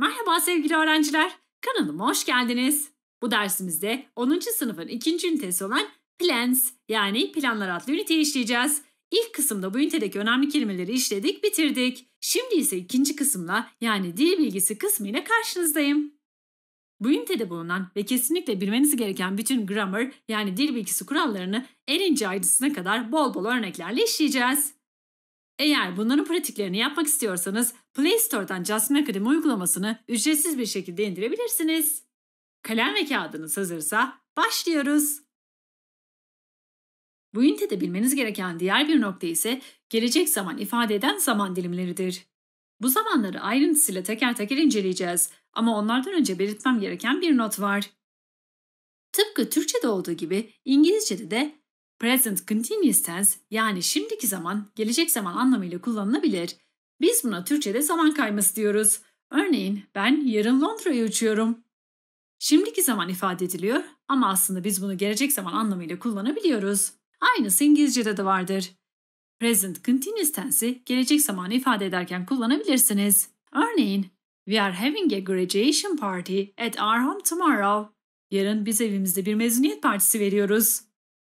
Merhaba sevgili öğrenciler, kanalıma hoş geldiniz. Bu dersimizde 10. sınıfın 2. ünitesi olan Plans yani Planlar adlı üniteyi işleyeceğiz. İlk kısımda bu ünitedeki önemli kelimeleri işledik, bitirdik. Şimdi ise ikinci kısımla yani dil bilgisi kısmı ile karşınızdayım. Bu ünitede bulunan ve kesinlikle bilmeniz gereken bütün grammar yani dil bilgisi kurallarını en ince ayrıntısına kadar bol bol örneklerle işleyeceğiz. Eğer bunların pratiklerini yapmak istiyorsanız Play Store'dan Just Mercadim uygulamasını ücretsiz bir şekilde indirebilirsiniz. Kalem ve kağıdınız hazırsa başlıyoruz. Bu ünitede bilmeniz gereken diğer bir nokta ise gelecek zaman ifade eden zaman dilimleridir. Bu zamanları ayrıntısıyla teker teker inceleyeceğiz ama onlardan önce belirtmem gereken bir not var. Tıpkı Türkçe'de olduğu gibi İngilizce'de de Present continuous tense yani şimdiki zaman, gelecek zaman anlamıyla kullanılabilir. Biz buna Türkçe'de zaman kayması diyoruz. Örneğin ben yarın Londra'ya uçuyorum. Şimdiki zaman ifade ediliyor ama aslında biz bunu gelecek zaman anlamıyla kullanabiliyoruz. Aynısı İngilizce'de de vardır. Present continuous tense'i gelecek zamanı ifade ederken kullanabilirsiniz. Örneğin, we are having a graduation party at our home tomorrow. Yarın biz evimizde bir mezuniyet partisi veriyoruz.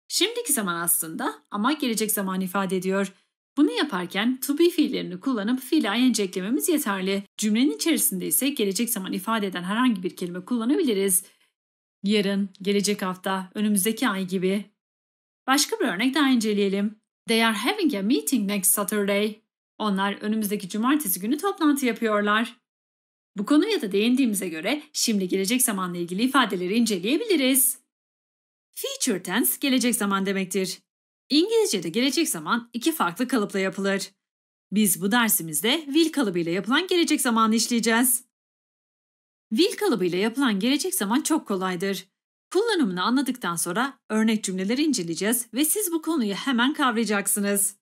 Şimdiki zaman aslında ama gelecek zaman ifade ediyor. Bunu yaparken to be fiillerini kullanıp fiile ing eklememiz yeterli. Cümlenin içerisinde ise gelecek zaman ifade eden herhangi bir kelime kullanabiliriz. Yarın, gelecek hafta, önümüzdeki ay gibi. Başka bir örnek daha inceleyelim. They are having a meeting next Saturday. Onlar önümüzdeki cumartesi günü toplantı yapıyorlar. Bu konuya da değindiğimize göre şimdi gelecek zamanla ilgili ifadeleri inceleyebiliriz. Future tense gelecek zaman demektir. İngilizce'de gelecek zaman iki farklı kalıpla yapılır. Biz bu dersimizde will kalıbıyla yapılan gelecek zamanı işleyeceğiz. Will kalıbıyla yapılan gelecek zaman çok kolaydır. Kullanımını anladıktan sonra örnek cümleleri inceleyeceğiz ve siz bu konuyu hemen kavrayacaksınız.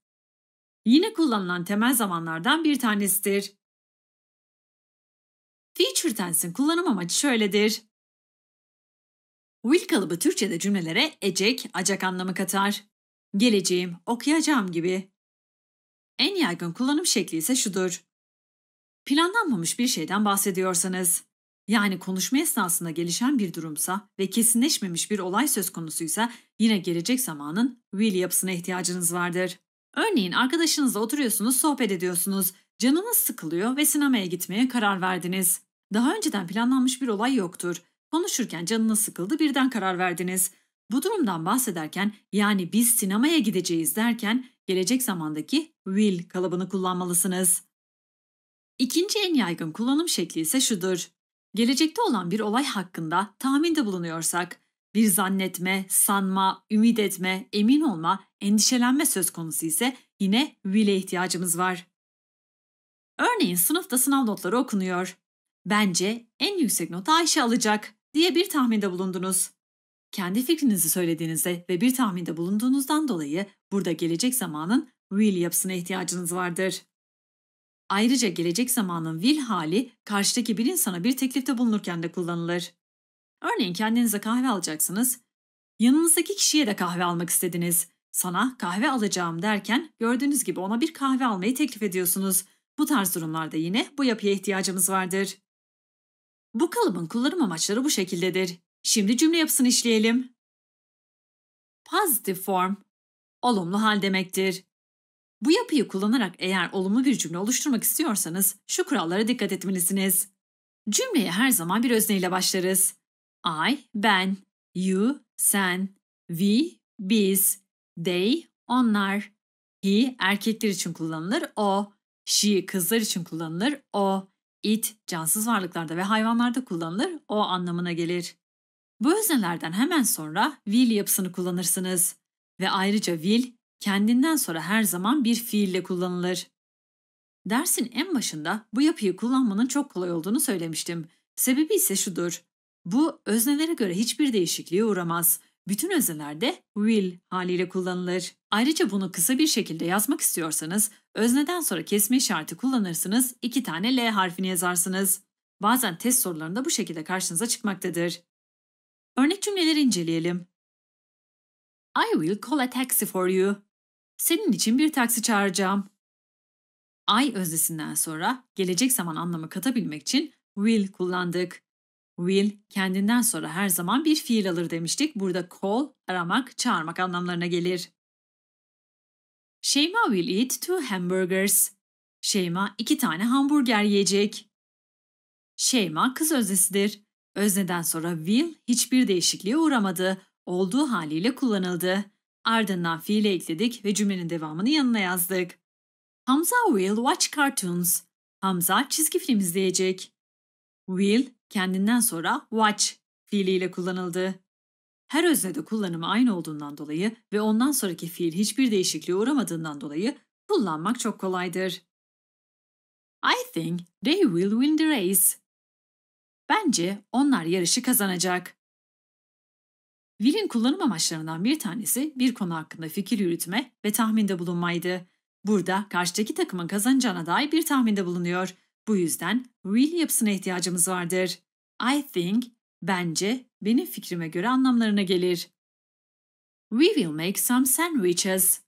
Yine kullanılan temel zamanlardan bir tanesidir. Future tense'in kullanım amacı şöyledir. Will kalıbı Türkçe'de cümlelere ecek, acak anlamı katar. Geleceğim, okuyacağım gibi. En yaygın kullanım şekli ise şudur. Planlanmamış bir şeyden bahsediyorsanız, yani konuşma esnasında gelişen bir durumsa ve kesinleşmemiş bir olay söz konusuysa yine gelecek zamanın will yapısına ihtiyacınız vardır. Örneğin arkadaşınızla oturuyorsunuz, sohbet ediyorsunuz, canınız sıkılıyor ve sinemaya gitmeye karar verdiniz. Daha önceden planlanmış bir olay yoktur Konuşurken canına sıkıldı birden karar verdiniz. Bu durumdan bahsederken yani biz sinemaya gideceğiz derken gelecek zamandaki will kalıbını kullanmalısınız. İkinci en yaygın kullanım şekli ise şudur. Gelecekte olan bir olay hakkında tahminde bulunuyorsak, bir zannetme, sanma, ümit etme, emin olma, endişelenme söz konusu ise yine will'e ihtiyacımız var. Örneğin sınıfta sınav notları okunuyor. Bence en yüksek notu Ayşe alacak diye bir tahminde bulundunuz. Kendi fikrinizi söylediğinizde ve bir tahminde bulunduğunuzdan dolayı burada gelecek zamanın will yapısına ihtiyacınız vardır. Ayrıca gelecek zamanın will hali karşıdaki bir insana bir teklifte bulunurken de kullanılır. Örneğin kendinize kahve alacaksınız. Yanınızdaki kişiye de kahve almak istediniz. Sana kahve alacağım derken gördüğünüz gibi ona bir kahve almayı teklif ediyorsunuz. Bu tarz durumlarda yine bu yapıya ihtiyacımız vardır. Bu kalıbın kullanım amaçları bu şekildedir. Şimdi cümle yapısını işleyelim. Positive form, olumlu hal demektir. Bu yapıyı kullanarak eğer olumlu bir cümle oluşturmak istiyorsanız şu kurallara dikkat etmelisiniz. Cümleye her zaman bir özneyle başlarız. I, ben, you, sen, we, biz, they, onlar. He, erkekler için kullanılır, o. She, kızlar için kullanılır, o it cansız varlıklarda ve hayvanlarda kullanılır, o anlamına gelir. Bu öznelerden hemen sonra will yapısını kullanırsınız. Ve ayrıca will kendinden sonra her zaman bir fiille kullanılır. Dersin en başında bu yapıyı kullanmanın çok kolay olduğunu söylemiştim. Sebebi ise şudur. Bu öznelere göre hiçbir değişikliğe uğramaz bütün öznelerde will haliyle kullanılır. Ayrıca bunu kısa bir şekilde yazmak istiyorsanız özneden sonra kesme işareti kullanırsınız, iki tane L harfini yazarsınız. Bazen test sorularında bu şekilde karşınıza çıkmaktadır. Örnek cümleleri inceleyelim. I will call a taxi for you. Senin için bir taksi çağıracağım. I öznesinden sonra gelecek zaman anlamı katabilmek için will kullandık. Will kendinden sonra her zaman bir fiil alır demiştik. Burada call, aramak, çağırmak anlamlarına gelir. Şeyma will eat two hamburgers. Şeyma iki tane hamburger yiyecek. Şeyma kız öznesidir. Özneden sonra will hiçbir değişikliğe uğramadı. Olduğu haliyle kullanıldı. Ardından fiile ekledik ve cümlenin devamını yanına yazdık. Hamza will watch cartoons. Hamza çizgi film izleyecek. Will kendinden sonra watch fiiliyle kullanıldı. Her öznede kullanımı aynı olduğundan dolayı ve ondan sonraki fiil hiçbir değişikliğe uğramadığından dolayı kullanmak çok kolaydır. I think they will win the race. Bence onlar yarışı kazanacak. Will'in kullanım amaçlarından bir tanesi bir konu hakkında fikir yürütme ve tahminde bulunmaydı. Burada karşıdaki takımın kazanacağına dair bir tahminde bulunuyor bu yüzden will yapısına ihtiyacımız vardır. I think, bence, benim fikrime göre anlamlarına gelir. We will make some sandwiches.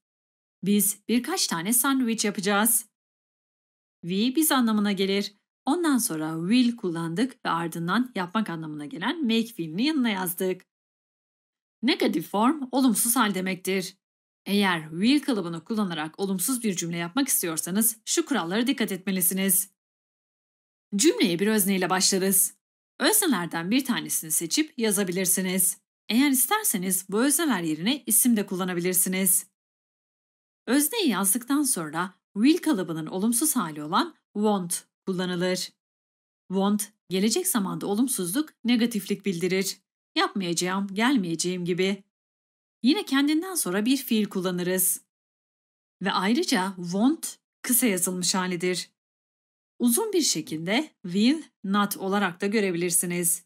Biz birkaç tane sandviç yapacağız. We biz anlamına gelir. Ondan sonra will kullandık ve ardından yapmak anlamına gelen make fiilini yanına yazdık. Negatif form olumsuz hal demektir. Eğer will kalıbını kullanarak olumsuz bir cümle yapmak istiyorsanız şu kurallara dikkat etmelisiniz. Cümleye bir özneyle başlarız. Öznelerden bir tanesini seçip yazabilirsiniz. Eğer isterseniz bu özneler yerine isim de kullanabilirsiniz. Özneyi yazdıktan sonra will kalıbının olumsuz hali olan want kullanılır. Want gelecek zamanda olumsuzluk, negatiflik bildirir. Yapmayacağım, gelmeyeceğim gibi. Yine kendinden sonra bir fiil kullanırız. Ve ayrıca want kısa yazılmış halidir uzun bir şekilde will not olarak da görebilirsiniz.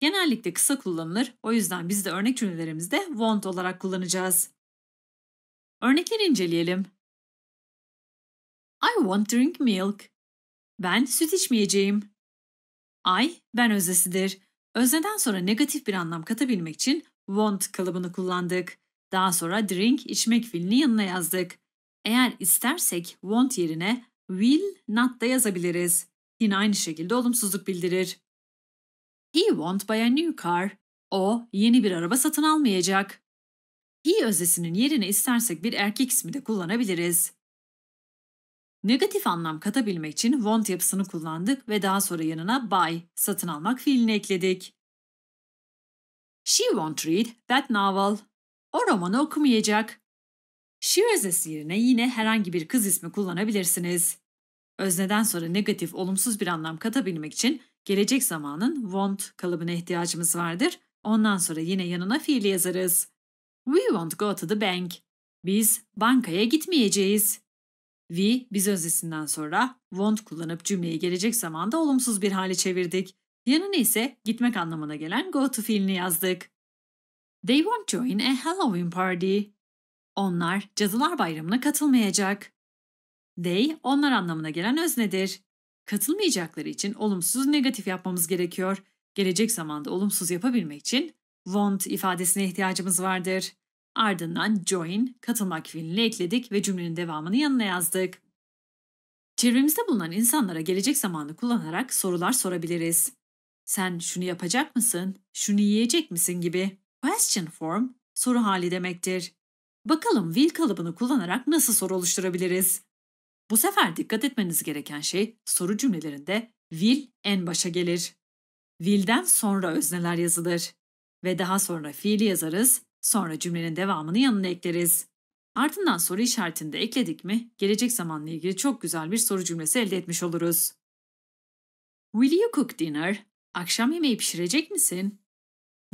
Genellikle kısa kullanılır, o yüzden biz de örnek cümlelerimizde want olarak kullanacağız. Örnekleri inceleyelim. I won't drink milk. Ben süt içmeyeceğim. I, ben özesidir. Özneden sonra negatif bir anlam katabilmek için want kalıbını kullandık. Daha sonra drink, içmek fiilini yanına yazdık. Eğer istersek want yerine will not da yazabiliriz. Yine aynı şekilde olumsuzluk bildirir. He won't buy a new car. O yeni bir araba satın almayacak. He özesinin yerine istersek bir erkek ismi de kullanabiliriz. Negatif anlam katabilmek için want yapısını kullandık ve daha sonra yanına buy, satın almak fiilini ekledik. She won't read that novel. O romanı okumayacak. She özesi yerine yine herhangi bir kız ismi kullanabilirsiniz. Özneden sonra negatif, olumsuz bir anlam katabilmek için gelecek zamanın want kalıbına ihtiyacımız vardır. Ondan sonra yine yanına fiili yazarız. We won't go to the bank. Biz bankaya gitmeyeceğiz. We, biz öznesinden sonra won't kullanıp cümleyi gelecek zamanda olumsuz bir hale çevirdik. Yanına ise gitmek anlamına gelen go to fiilini yazdık. They won't join a Halloween party. Onlar Cadılar Bayramı'na katılmayacak. They onlar anlamına gelen öznedir. Katılmayacakları için olumsuz negatif yapmamız gerekiyor. Gelecek zamanda olumsuz yapabilmek için want ifadesine ihtiyacımız vardır. Ardından join, katılmak fiilini ekledik ve cümlenin devamını yanına yazdık. Çevremizde bulunan insanlara gelecek zamanı kullanarak sorular sorabiliriz. Sen şunu yapacak mısın, şunu yiyecek misin gibi. Question form soru hali demektir. Bakalım will kalıbını kullanarak nasıl soru oluşturabiliriz? Bu sefer dikkat etmeniz gereken şey soru cümlelerinde will en başa gelir. Will'den sonra özneler yazılır. Ve daha sonra fiili yazarız, sonra cümlenin devamını yanına ekleriz. Ardından soru işaretini de ekledik mi, gelecek zamanla ilgili çok güzel bir soru cümlesi elde etmiş oluruz. Will you cook dinner? Akşam yemeği pişirecek misin?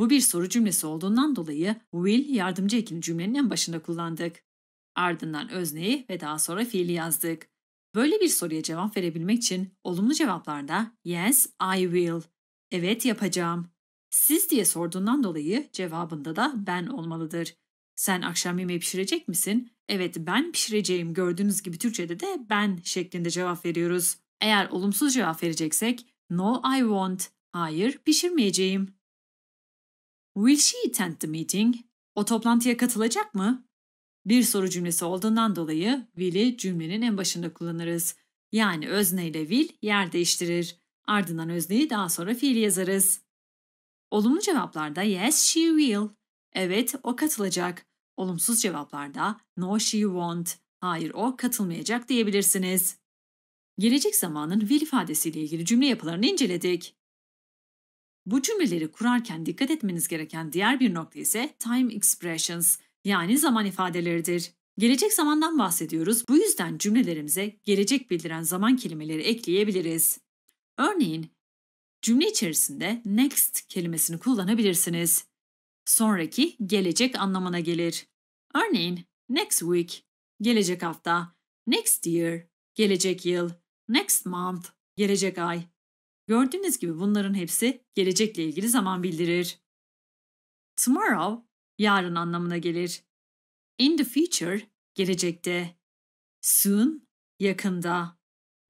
Bu bir soru cümlesi olduğundan dolayı will yardımcı ekini cümlenin en başında kullandık. Ardından özneyi ve daha sonra fiili yazdık. Böyle bir soruya cevap verebilmek için olumlu cevaplarda yes I will, evet yapacağım, siz diye sorduğundan dolayı cevabında da ben olmalıdır. Sen akşam yemeği pişirecek misin? Evet ben pişireceğim gördüğünüz gibi Türkçe'de de ben şeklinde cevap veriyoruz. Eğer olumsuz cevap vereceksek no I won't, hayır pişirmeyeceğim Will she attend the meeting? O toplantıya katılacak mı? Bir soru cümlesi olduğundan dolayı will'i cümlenin en başında kullanırız. Yani özne ile will yer değiştirir. Ardından özneyi daha sonra fiil yazarız. Olumlu cevaplarda yes she will. Evet o katılacak. Olumsuz cevaplarda no she won't. Hayır o katılmayacak diyebilirsiniz. Gelecek zamanın will ifadesiyle ilgili cümle yapılarını inceledik. Bu cümleleri kurarken dikkat etmeniz gereken diğer bir nokta ise time expressions yani zaman ifadeleridir. Gelecek zamandan bahsediyoruz. Bu yüzden cümlelerimize gelecek bildiren zaman kelimeleri ekleyebiliriz. Örneğin cümle içerisinde next kelimesini kullanabilirsiniz. Sonraki gelecek anlamına gelir. Örneğin next week gelecek hafta, next year gelecek yıl, next month gelecek ay, Gördüğünüz gibi bunların hepsi gelecekle ilgili zaman bildirir. Tomorrow yarın anlamına gelir. In the future gelecekte. Soon yakında.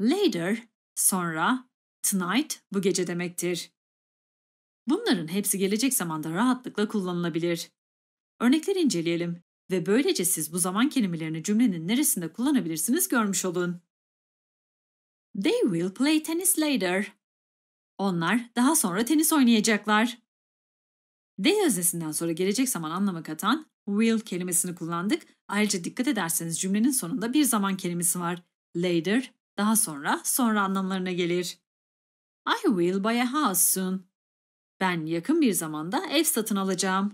Later sonra. Tonight bu gece demektir. Bunların hepsi gelecek zamanda rahatlıkla kullanılabilir. Örnekleri inceleyelim ve böylece siz bu zaman kelimelerini cümlenin neresinde kullanabilirsiniz görmüş olun. They will play tennis later. Onlar daha sonra tenis oynayacaklar. D öznesinden sonra gelecek zaman anlamı katan will kelimesini kullandık. Ayrıca dikkat ederseniz cümlenin sonunda bir zaman kelimesi var. Later, daha sonra, sonra anlamlarına gelir. I will buy a house soon. Ben yakın bir zamanda ev satın alacağım.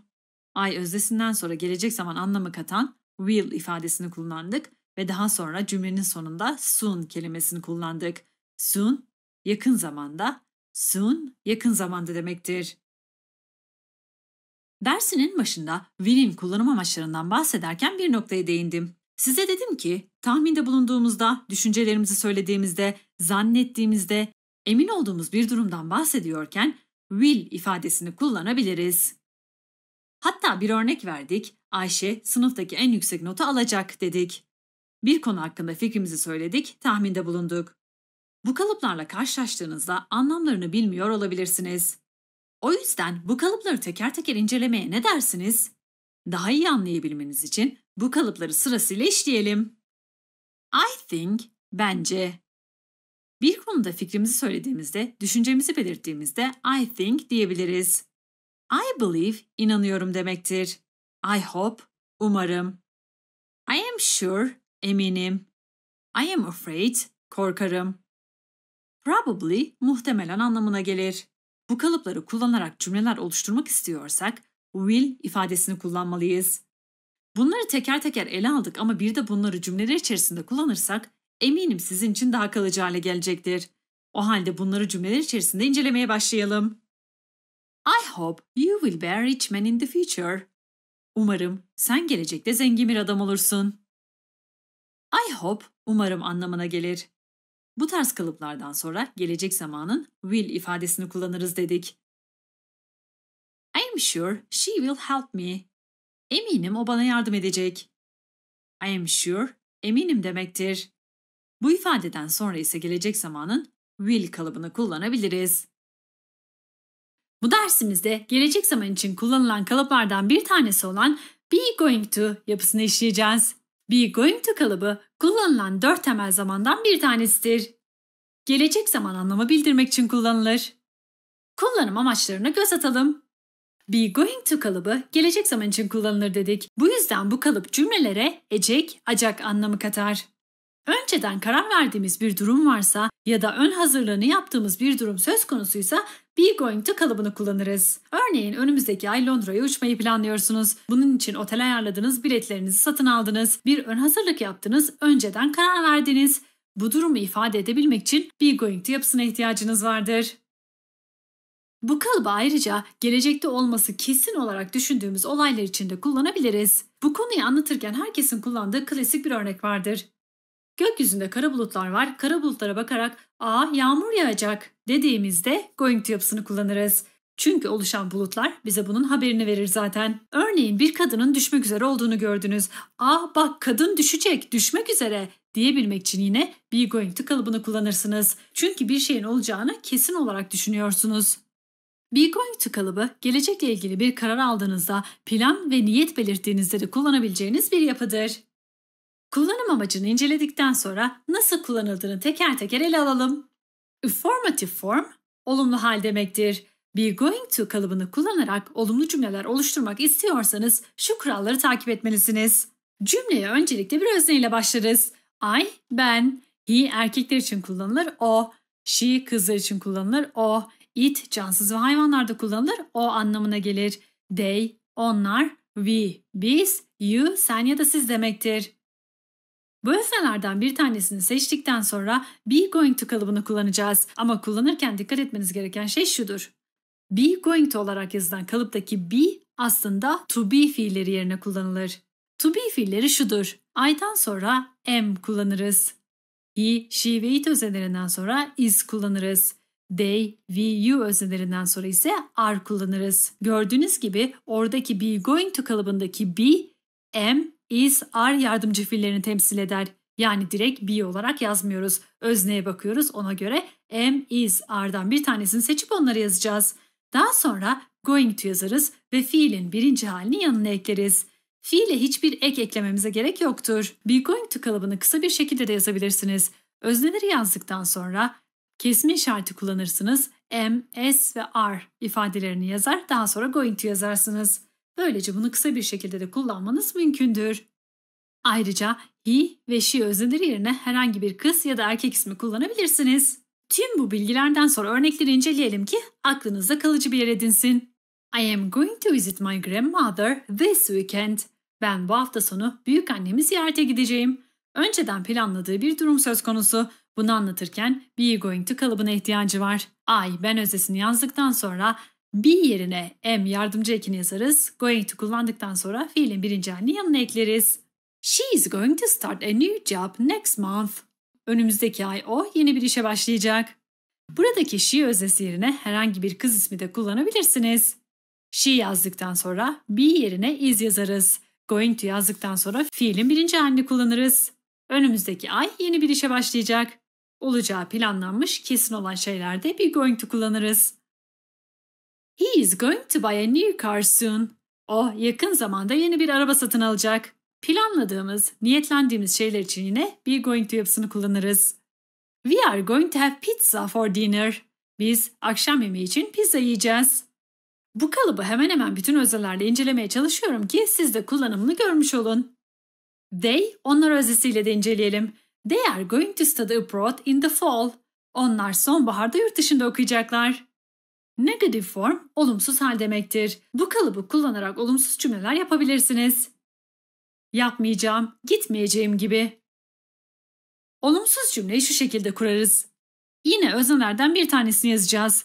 I öznesinden sonra gelecek zaman anlamı katan will ifadesini kullandık ve daha sonra cümlenin sonunda soon kelimesini kullandık. Soon, yakın zamanda Soon yakın zamanda demektir. Dersinin başında Will'in kullanım amaçlarından bahsederken bir noktaya değindim. Size dedim ki tahminde bulunduğumuzda, düşüncelerimizi söylediğimizde, zannettiğimizde, emin olduğumuz bir durumdan bahsediyorken will ifadesini kullanabiliriz. Hatta bir örnek verdik, Ayşe sınıftaki en yüksek notu alacak dedik. Bir konu hakkında fikrimizi söyledik, tahminde bulunduk. Bu kalıplarla karşılaştığınızda anlamlarını bilmiyor olabilirsiniz. O yüzden bu kalıpları teker teker incelemeye ne dersiniz? Daha iyi anlayabilmeniz için bu kalıpları sırasıyla işleyelim. I think, bence. Bir konuda fikrimizi söylediğimizde, düşüncemizi belirttiğimizde I think diyebiliriz. I believe, inanıyorum demektir. I hope, umarım. I am sure, eminim. I am afraid, korkarım probably muhtemelen anlamına gelir. Bu kalıpları kullanarak cümleler oluşturmak istiyorsak will ifadesini kullanmalıyız. Bunları teker teker ele aldık ama bir de bunları cümleler içerisinde kullanırsak eminim sizin için daha kalıcı hale gelecektir. O halde bunları cümleler içerisinde incelemeye başlayalım. I hope you will be a rich man in the future. Umarım sen gelecekte zengin bir adam olursun. I hope umarım anlamına gelir. Bu tarz kalıplardan sonra gelecek zamanın will ifadesini kullanırız dedik. I am sure she will help me. Eminim o bana yardım edecek. I am sure, eminim demektir. Bu ifadeden sonra ise gelecek zamanın will kalıbını kullanabiliriz. Bu dersimizde gelecek zaman için kullanılan kalıplardan bir tanesi olan be going to yapısını işleyeceğiz. Be going to kalıbı kullanılan dört temel zamandan bir tanesidir. Gelecek zaman anlamı bildirmek için kullanılır. Kullanım amaçlarına göz atalım. Be going to kalıbı gelecek zaman için kullanılır dedik. Bu yüzden bu kalıp cümlelere ecek, acak anlamı katar. Önceden karar verdiğimiz bir durum varsa ya da ön hazırlığını yaptığımız bir durum söz konusuysa Be Going to kalıbını kullanırız. Örneğin önümüzdeki ay Londra'ya uçmayı planlıyorsunuz. Bunun için otel ayarladınız, biletlerinizi satın aldınız, bir ön hazırlık yaptınız, önceden karar verdiniz. Bu durumu ifade edebilmek için be going to yapısına ihtiyacınız vardır. Bu kalıbı ayrıca gelecekte olması kesin olarak düşündüğümüz olaylar için de kullanabiliriz. Bu konuyu anlatırken herkesin kullandığı klasik bir örnek vardır. Gökyüzünde kara bulutlar var. Kara bulutlara bakarak A yağmur yağacak'' dediğimizde going to yapısını kullanırız. Çünkü oluşan bulutlar bize bunun haberini verir zaten. Örneğin bir kadının düşmek üzere olduğunu gördünüz. ''Ah bak kadın düşecek, düşmek üzere'' diyebilmek için yine be going to kalıbını kullanırsınız. Çünkü bir şeyin olacağını kesin olarak düşünüyorsunuz. Be going to kalıbı gelecekle ilgili bir karar aldığınızda plan ve niyet belirttiğinizde de kullanabileceğiniz bir yapıdır. Kullanım amacını inceledikten sonra nasıl kullanıldığını teker teker ele alalım. Informative form, olumlu hal demektir. Be going to kalıbını kullanarak olumlu cümleler oluşturmak istiyorsanız şu kuralları takip etmelisiniz. Cümleye öncelikle bir özne ile başlarız. I, ben. He, erkekler için kullanılır. O. She, kızlar için kullanılır. O. It, cansız ve hayvanlarda kullanılır. O anlamına gelir. They, onlar. We, biz. You, sen ya da siz demektir. Bu öznlerden bir tanesini seçtikten sonra be going to kalıbını kullanacağız ama kullanırken dikkat etmeniz gereken şey şudur. Be going to olarak yazılan kalıptaki be aslında to be fiilleri yerine kullanılır. To be fiilleri şudur. I'dan sonra am kullanırız. He, she ve it özelerinden sonra is kullanırız. They, we, you özelerinden sonra ise are kullanırız. Gördüğünüz gibi oradaki be going to kalıbındaki be, am is-are yardımcı fiillerini temsil eder. Yani direkt be olarak yazmıyoruz. Özneye bakıyoruz ona göre am, is, are'dan bir tanesini seçip onları yazacağız. Daha sonra going to yazarız ve fiilin birinci halini yanına ekleriz. Fiile hiçbir ek eklememize gerek yoktur. Be going to kalıbını kısa bir şekilde de yazabilirsiniz. Özneleri yazdıktan sonra kesme işareti kullanırsınız. M, S ve R ifadelerini yazar daha sonra going to yazarsınız. Böylece bunu kısa bir şekilde de kullanmanız mümkündür. Ayrıca he ve she özneleri yerine herhangi bir kız ya da erkek ismi kullanabilirsiniz. Tüm bu bilgilerden sonra örnekleri inceleyelim ki aklınızda kalıcı bir yer edinsin. I am going to visit my grandmother this weekend. Ben bu hafta sonu büyük annemi ziyarete gideceğim. Önceden planladığı bir durum söz konusu. Bunu anlatırken be going to kalıbına ihtiyacı var. I ben özesini yazdıktan sonra be yerine am yardımcı ekini yazarız. Going to kullandıktan sonra fiilin birinci halini yanına ekleriz. She is going to start a new job next month. Önümüzdeki ay o yeni bir işe başlayacak. Buradaki she öznesi yerine herhangi bir kız ismi de kullanabilirsiniz. She yazdıktan sonra be yerine is yazarız. Going to yazdıktan sonra fiilin birinci halini kullanırız. Önümüzdeki ay yeni bir işe başlayacak. Olacağı planlanmış kesin olan şeylerde bir going to kullanırız. He is going to buy a new car soon. O yakın zamanda yeni bir araba satın alacak. Planladığımız, niyetlendiğimiz şeyler için yine be going to yapısını kullanırız. We are going to have pizza for dinner. Biz akşam yemeği için pizza yiyeceğiz. Bu kalıbı hemen hemen bütün özelerle incelemeye çalışıyorum ki siz de kullanımını görmüş olun. They, onlar özesiyle de inceleyelim. They are going to study abroad in the fall. Onlar sonbaharda yurt dışında okuyacaklar. Negatif form olumsuz hal demektir. Bu kalıbı kullanarak olumsuz cümleler yapabilirsiniz. Yapmayacağım, gitmeyeceğim gibi. Olumsuz cümleyi şu şekilde kurarız. Yine öznelerden bir tanesini yazacağız.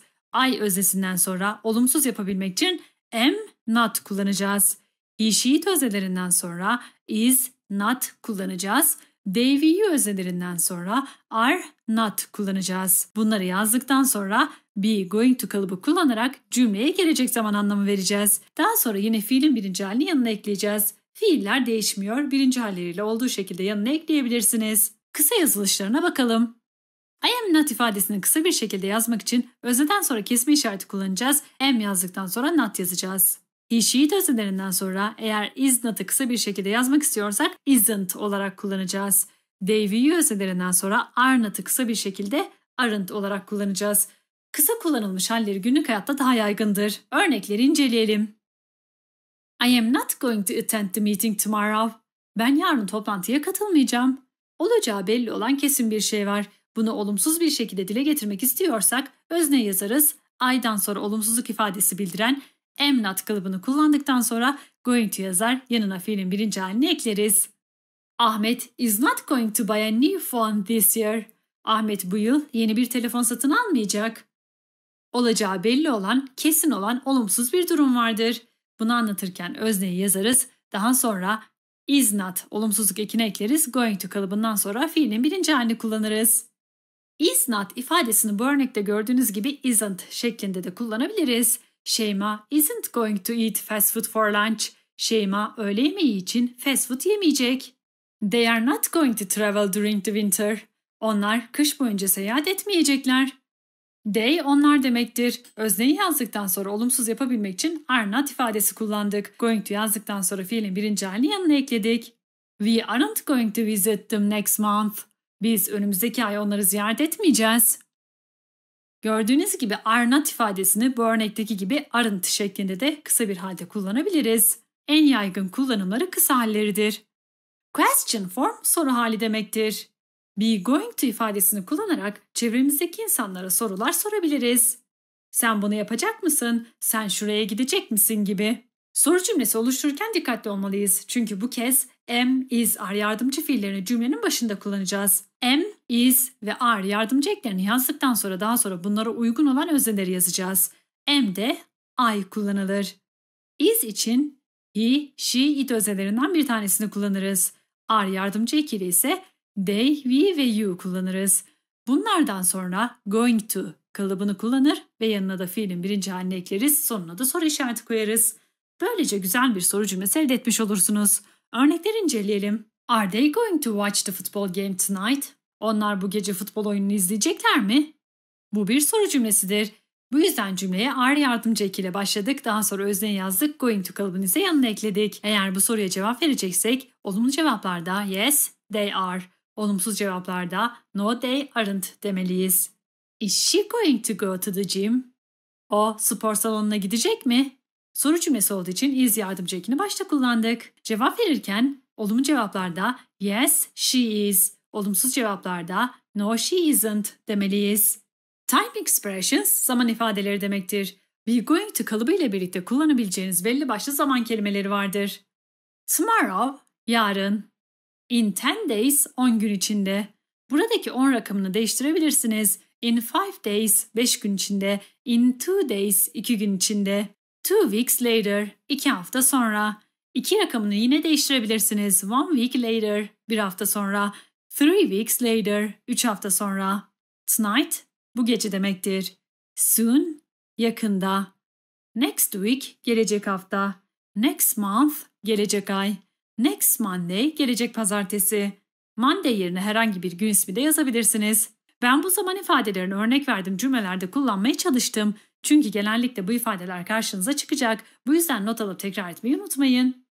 I öznesinden sonra olumsuz yapabilmek için am not kullanacağız. He, she öznelerinden sonra is, not kullanacağız deviyi özelerinden sonra are not kullanacağız. Bunları yazdıktan sonra be going to kalıbı kullanarak cümleye gelecek zaman anlamı vereceğiz. Daha sonra yine fiilin birinci halini yanına ekleyeceğiz. Fiiller değişmiyor, birinci halleriyle olduğu şekilde yanına ekleyebilirsiniz. Kısa yazılışlarına bakalım. I am not ifadesini kısa bir şekilde yazmak için özneden sonra kesme işareti kullanacağız. Am yazdıktan sonra not yazacağız. Şiit öznelerinden sonra eğer isn't'ı kısa bir şekilde yazmak istiyorsak isn't olarak kullanacağız. Davy öznelerinden sonra aren't'ı kısa bir şekilde aren't olarak kullanacağız. Kısa kullanılmış halleri günlük hayatta daha yaygındır. Örnekleri inceleyelim. I am not going to attend the meeting tomorrow. Ben yarın toplantıya katılmayacağım. Olacağı belli olan kesin bir şey var. Bunu olumsuz bir şekilde dile getirmek istiyorsak özne yazarız. I'dan sonra olumsuzluk ifadesi bildiren am not kalıbını kullandıktan sonra going to yazar yanına fiilin birinci halini ekleriz. Ahmet is not going to buy a new phone this year. Ahmet bu yıl yeni bir telefon satın almayacak. Olacağı belli olan, kesin olan olumsuz bir durum vardır. Bunu anlatırken özneyi yazarız. Daha sonra is not olumsuzluk ekine ekleriz. Going to kalıbından sonra fiilin birinci halini kullanırız. Is not ifadesini bu örnekte gördüğünüz gibi isn't şeklinde de kullanabiliriz. Şeyma isn't going to eat fast food for lunch. Şeyma öğle yemeği için fast food yemeyecek. They are not going to travel during the winter. Onlar kış boyunca seyahat etmeyecekler. They onlar demektir. Özneyi yazdıktan sonra olumsuz yapabilmek için are not ifadesi kullandık. Going to yazdıktan sonra fiilin birinci halini yanına ekledik. We aren't going to visit them next month. Biz önümüzdeki ay onları ziyaret etmeyeceğiz. Gördüğünüz gibi are not ifadesini bu örnekteki gibi aren't şeklinde de kısa bir halde kullanabiliriz. En yaygın kullanımları kısa halleridir. Question form soru hali demektir. Be going to ifadesini kullanarak çevremizdeki insanlara sorular sorabiliriz. Sen bunu yapacak mısın? Sen şuraya gidecek misin gibi. Soru cümlesi oluştururken dikkatli olmalıyız. Çünkü bu kez am, is, are yardımcı fiillerini cümlenin başında kullanacağız. Am is ve are yardımcı eklerini yazdıktan sonra daha sonra bunlara uygun olan özneleri yazacağız. M de I kullanılır. Is için he, she, it öznelerinden bir tanesini kullanırız. Are yardımcı ekili ise they, we ve you kullanırız. Bunlardan sonra going to kalıbını kullanır ve yanına da fiilin birinci halini ekleriz, sonuna da soru işareti koyarız. Böylece güzel bir soru cümlesi elde etmiş olursunuz. Örnekler inceleyelim. Are they going to watch the football game tonight? Onlar bu gece futbol oyununu izleyecekler mi? Bu bir soru cümlesidir. Bu yüzden cümleye ağır yardımcı ekiyle başladık. Daha sonra özneyi yazdık. Going to kalıbını ise yanına ekledik. Eğer bu soruya cevap vereceksek olumlu cevaplarda yes, they are. Olumsuz cevaplarda no, they aren't demeliyiz. Is she going to go to the gym? O spor salonuna gidecek mi? Soru cümlesi olduğu için is yardımcı ekini başta kullandık. Cevap verirken olumlu cevaplarda yes, she is. Olumsuz cevaplarda no she isn't demeliyiz. Time expressions zaman ifadeleri demektir. Be going to kalıbı ile birlikte kullanabileceğiniz belli başlı zaman kelimeleri vardır. Tomorrow, yarın. In 10 days, 10 gün içinde. Buradaki 10 rakamını değiştirebilirsiniz. In 5 days, 5 gün içinde. In 2 days, 2 gün içinde. 2 weeks later, 2 hafta sonra. İki rakamını yine değiştirebilirsiniz. One week later, bir hafta sonra. Three weeks later, üç hafta sonra. Tonight, bu gece demektir. Soon, yakında. Next week, gelecek hafta. Next month, gelecek ay. Next Monday, gelecek pazartesi. Monday yerine herhangi bir gün ismi de yazabilirsiniz. Ben bu zaman ifadelerini örnek verdim cümlelerde kullanmaya çalıştım. Çünkü genellikle bu ifadeler karşınıza çıkacak. Bu yüzden not alıp tekrar etmeyi unutmayın.